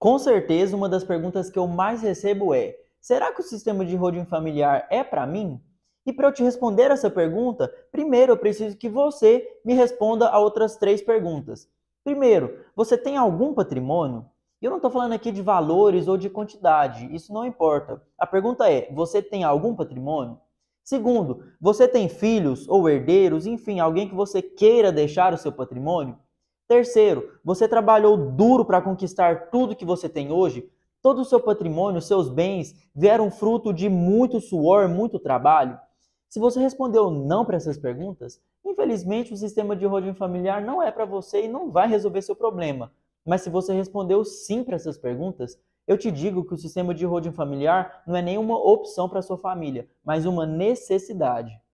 Com certeza, uma das perguntas que eu mais recebo é: será que o sistema de holding familiar é para mim? E para eu te responder essa pergunta, primeiro eu preciso que você me responda a outras três perguntas. Primeiro, você tem algum patrimônio? Eu não estou falando aqui de valores ou de quantidade, isso não importa. A pergunta é: você tem algum patrimônio? Segundo, você tem filhos ou herdeiros, enfim, alguém que você queira deixar o seu patrimônio? Terceiro, você trabalhou duro para conquistar tudo que você tem hoje? Todo o seu patrimônio, seus bens vieram fruto de muito suor, muito trabalho? Se você respondeu não para essas perguntas, infelizmente o sistema de holding familiar não é para você e não vai resolver seu problema. Mas se você respondeu sim para essas perguntas, eu te digo que o sistema de holding familiar não é nenhuma opção para sua família, mas uma necessidade.